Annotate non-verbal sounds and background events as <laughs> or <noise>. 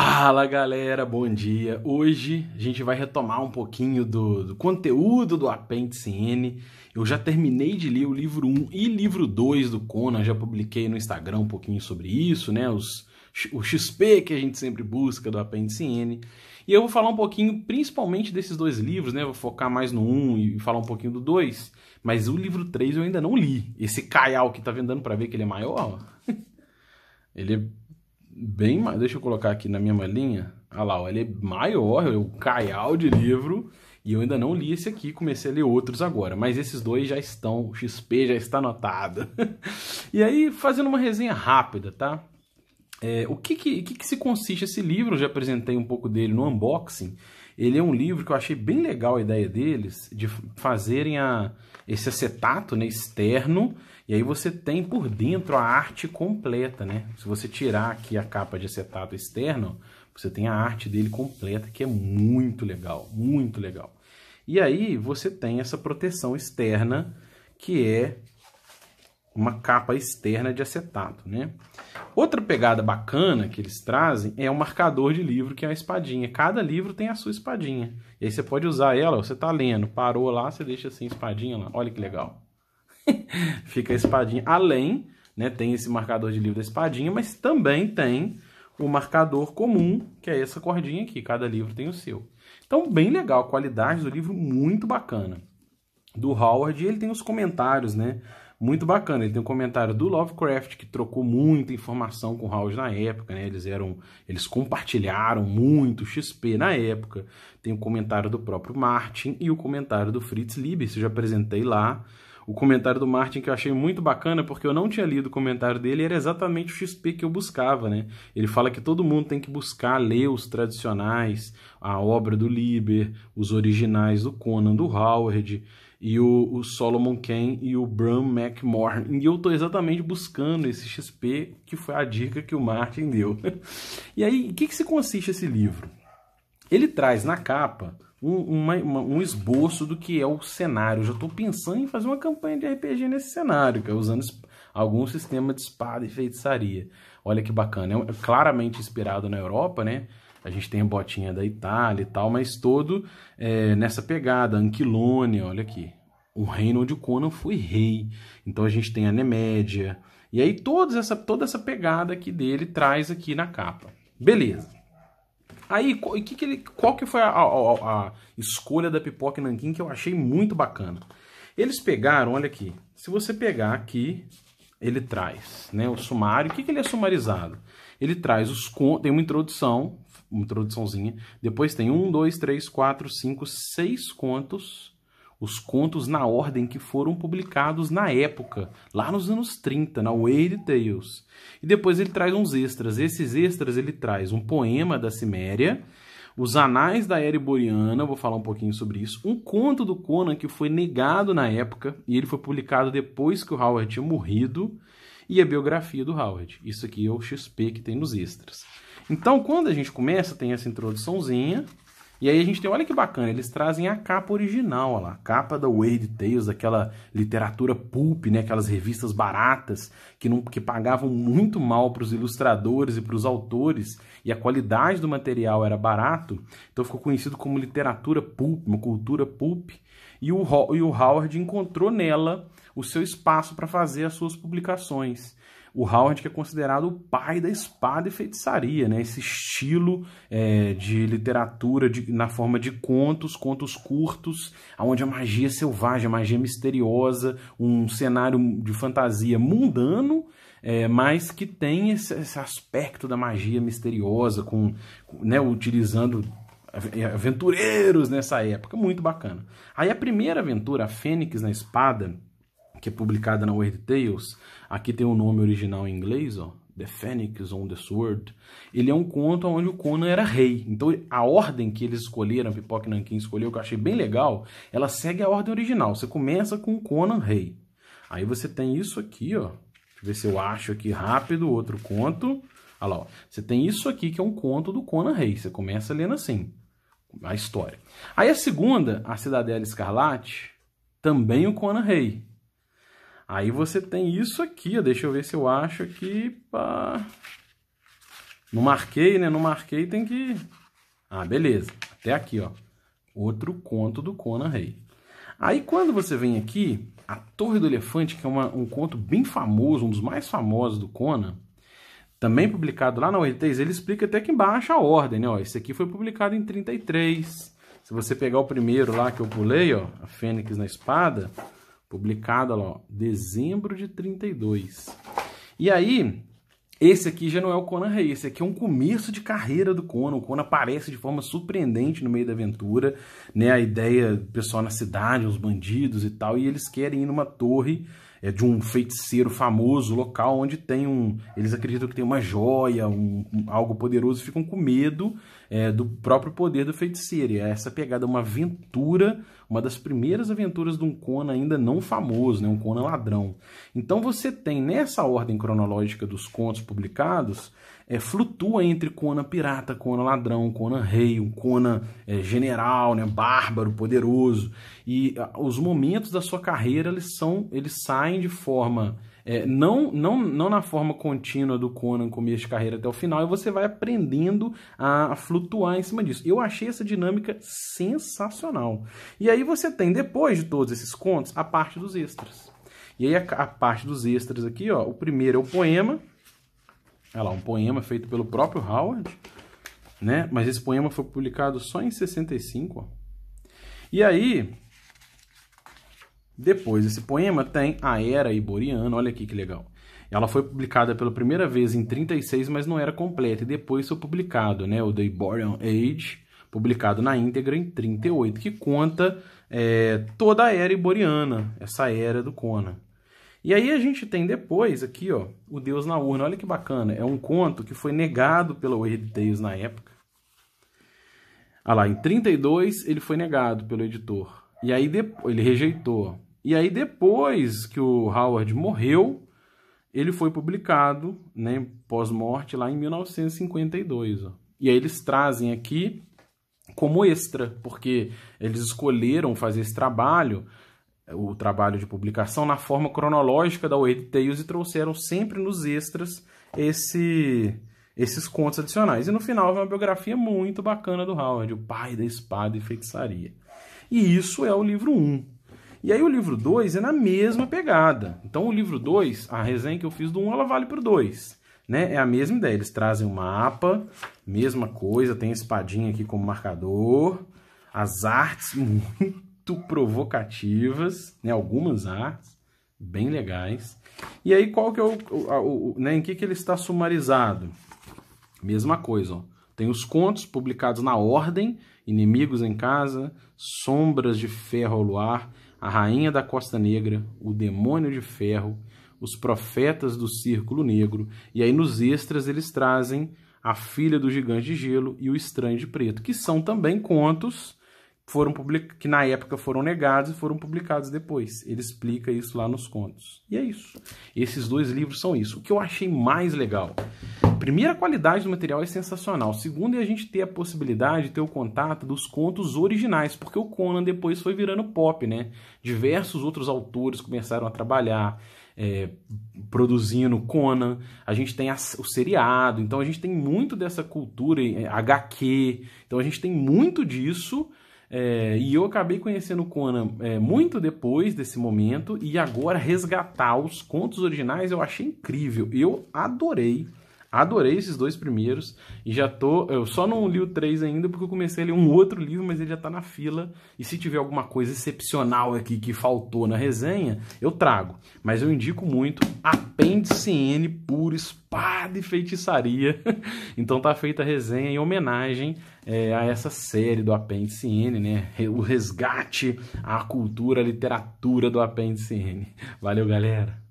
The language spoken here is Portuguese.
Fala galera, bom dia! Hoje a gente vai retomar um pouquinho do, do conteúdo do Apêndice N. Eu já terminei de ler o livro 1 e livro 2 do Conan, já publiquei no Instagram um pouquinho sobre isso, né? Os, o XP que a gente sempre busca do Apêndice N. E eu vou falar um pouquinho principalmente desses dois livros, né? Vou focar mais no 1 e falar um pouquinho do 2. Mas o livro 3 eu ainda não li. Esse caial que tá vendando para ver que ele é maior, <laughs> ele é bem mais. Deixa eu colocar aqui na minha malinha. Olha ah lá, ó, ele é maior, é o caial de livro. E eu ainda não li esse aqui, comecei a ler outros agora. Mas esses dois já estão, o XP já está anotado. <laughs> e aí, fazendo uma resenha rápida, tá? É, o que que, que que se consiste esse livro? Eu já apresentei um pouco dele no unboxing. Ele é um livro que eu achei bem legal a ideia deles de fazerem a, esse acetato né, externo e aí você tem por dentro a arte completa, né? Se você tirar aqui a capa de acetato externo, você tem a arte dele completa, que é muito legal, muito legal. E aí você tem essa proteção externa, que é uma capa externa de acetato, né? Outra pegada bacana que eles trazem é o marcador de livro, que é a espadinha. Cada livro tem a sua espadinha. E aí você pode usar ela, você tá lendo, parou lá, você deixa assim, espadinha lá. Olha que legal. <laughs> Fica a espadinha. Além, né, tem esse marcador de livro da espadinha, mas também tem o marcador comum, que é essa cordinha aqui. Cada livro tem o seu. Então, bem legal. A qualidade do livro muito bacana. Do Howard, ele tem os comentários, né? Muito bacana. Ele tem um comentário do Lovecraft que trocou muita informação com o House na época, né? Eles eram, eles compartilharam muito XP na época. Tem o um comentário do próprio Martin e o comentário do Fritz Lieber, que eu já apresentei lá. O comentário do Martin que eu achei muito bacana, porque eu não tinha lido o comentário dele, era exatamente o XP que eu buscava, né? Ele fala que todo mundo tem que buscar ler os tradicionais, a obra do Lieber, os originais do Conan, do Howard e o, o Solomon Kane e o Bram McMorn. E eu estou exatamente buscando esse XP, que foi a dica que o Martin deu. <laughs> e aí, o que, que, se consiste esse livro? Ele traz na capa um, uma, uma, um esboço do que é o cenário. Eu já estou pensando em fazer uma campanha de RPG nesse cenário, é usando algum sistema de espada e feitiçaria. Olha que bacana. É, é claramente inspirado na Europa, né? A gente tem a botinha da Itália e tal, mas todo é, nessa pegada, Anquilônia, olha aqui. O reino onde o Conan foi rei. Então a gente tem a Nemédia. E aí toda essa, toda essa pegada aqui dele traz aqui na capa. Beleza. Aí, que que ele, qual que foi a, a, a escolha da Pipoca Nanquim que eu achei muito bacana? Eles pegaram, olha aqui, se você pegar aqui, ele traz, né, o sumário. O que, que ele é sumarizado? Ele traz os contos. tem uma introdução, uma introduçãozinha. Depois tem um, dois, três, quatro, cinco, seis contos. Os contos na ordem que foram publicados na época, lá nos anos 30, na Weird Tales. E depois ele traz uns extras. Esses extras ele traz um poema da Ciméria os Anais da Era Iboriana, vou falar um pouquinho sobre isso. Um conto do Conan que foi negado na época e ele foi publicado depois que o Howard tinha morrido. E a biografia do Howard. Isso aqui é o XP que tem nos extras. Então, quando a gente começa, tem essa introduçãozinha, e aí a gente tem, olha que bacana, eles trazem a capa original, olha lá, a capa da Weird Tales, aquela literatura pulp, né, aquelas revistas baratas que não que pagavam muito mal para os ilustradores e para os autores, e a qualidade do material era barato, então ficou conhecido como literatura pulp, uma cultura pulp, e o, e o Howard encontrou nela o seu espaço para fazer as suas publicações o Howard que é considerado o pai da espada e feitiçaria, né? Esse estilo é, de literatura de, na forma de contos, contos curtos, onde a magia selvagem, a magia misteriosa, um cenário de fantasia mundano, é, mas que tem esse, esse, aspecto da magia misteriosa, com, né, utilizando é, aventureiros nessa época, muito bacana. Aí a primeira aventura, a Fênix na Espada, que é publicada na Weird Tales, aqui tem o um nome original em inglês, ó, The Phoenix on the Sword, ele é um conto onde o Conan era rei. Então a ordem que eles escolheram, a Pipoca Nankin escolheu, que eu achei bem legal, ela segue a ordem original. Você começa com o Conan rei. Aí você tem isso aqui, ó. Deixa eu ver se eu acho aqui rápido outro conto. Olha lá, ó. Você tem isso aqui que é um conto do Conan rei. Você começa lendo assim a história. Aí a segunda, a Cidadela Escarlate, também o Conan rei. Aí você tem isso aqui, ó, deixa eu ver se eu acho aqui, pá. Não marquei, né? Não marquei, tem que... Ah, beleza. Até aqui, ó. Outro conto do Conan Rey. Aí quando você vem aqui, a Torre do Elefante, que é uma, um conto bem famoso, um dos mais famosos do Conan, também publicado lá na OITs, ele explica até aqui embaixo a ordem, né? Ó, esse aqui foi publicado em 33. Se você pegar o primeiro lá que eu pulei, ó, a Fênix na Espada, Publicada lá, ó, dezembro de 32. E aí, esse aqui já não é o Conan Rei, esse aqui é um começo de carreira do Conan. O Conan aparece de forma surpreendente no meio da aventura, né? A ideia do pessoal na cidade, os bandidos e tal, e eles querem ir numa torre é de um feiticeiro famoso local onde tem um. Eles acreditam que tem uma joia, um, um algo poderoso, e ficam com medo é, do próprio poder do feiticeiro. E é essa pegada, uma aventura, uma das primeiras aventuras de um Conan ainda não famoso, né? um Conan ladrão. Então você tem nessa ordem cronológica dos contos publicados é, flutua entre Conan pirata, Conan ladrão, Conan rei, um Conan é, general, né, bárbaro, poderoso. E a, ah, os momentos da sua carreira eles são, eles saem de forma é, não, não, não na forma contínua do Conan começo de carreira até o final, e você vai aprendendo a flutuar em cima disso. Eu achei essa dinâmica sensacional. E aí você tem, depois de todos esses contos, a parte dos extras. E aí a, a parte dos extras aqui, ó, o primeiro é o poema, Olha lá, um poema feito pelo próprio Howard, né? Mas esse poema foi publicado só em 65. Ó. E aí, depois, esse poema tem a Era Iboriana, olha aqui que legal. Ela foi publicada pela primeira vez em 36, mas não era completa, e depois foi publicado, né? O The Iborian Age, publicado na íntegra em 38, que conta é, toda a Era Iboriana, essa era do Conan. E aí a gente tem depois aqui, ó, o Deus na Urna. Olha que bacana, é um conto que foi negado pela Weird Tales na época. Olha ah lá, em 32 ele foi negado pelo editor. E aí depois ele rejeitou. E aí depois que o Howard morreu, ele foi publicado, né, pós-morte lá em 1952, ó. E aí eles trazem aqui como extra, porque eles escolheram fazer esse trabalho o trabalho de publicação na forma cronológica da Weird Tales e trouxeram sempre nos extras esse, esses contos adicionais. E no final vem uma biografia muito bacana do Howard, o pai da espada e feitiçaria. E isso é o livro 1. Um. E aí o livro 2 é na mesma pegada. Então o livro 2, a resenha que eu fiz do 1, um, ela vale para o 2. Né? É a mesma ideia, eles trazem o um mapa, mesma coisa, tem a espadinha aqui como marcador, as artes <laughs> muito provocativas, né? Algumas artes bem legais. E aí qual que é o, o, o né? Em que que ele está sumarizado? Mesma coisa, ó. Tem os contos publicados na Ordem, Inimigos em Casa, Sombras de Ferro ao Luar, A Rainha da Costa Negra, O Demônio de Ferro, Os Profetas do Círculo Negro, e aí nos extras eles trazem A Filha do Gigante de Gelo e O Estranho de Preto, que são também contos foram public... que na época foram negados e foram publicados depois. Ele explica isso lá nos contos. E é isso. Esses dois livros são isso. O que eu achei mais legal. Primeira, a qualidade do material é sensacional. Segundo, é a gente ter a possibilidade de ter o contato dos contos originais, porque o Conan depois foi virando pop, né? Diversos outros autores começaram a trabalhar. É, produzindo Conan, a gente tem o seriado, então a gente tem muito dessa cultura, é, HQ, então a gente tem muito disso é, e eu acabei conhecendo o Conan é, muito depois desse momento, e agora resgatar os contos originais eu achei incrível. Eu adorei. Adorei esses dois primeiros e já tô. Eu só não li o 3 ainda porque eu comecei a ler um outro livro, mas ele já tá na fila. E se tiver alguma coisa excepcional aqui que faltou na resenha, eu trago. Mas eu indico muito Apêndice N puro espada e feitiçaria. <laughs> então tá feita a resenha em homenagem é, a essa série do Apêndice N, né? O resgate à cultura, à literatura do Apêndice N. Valeu, galera!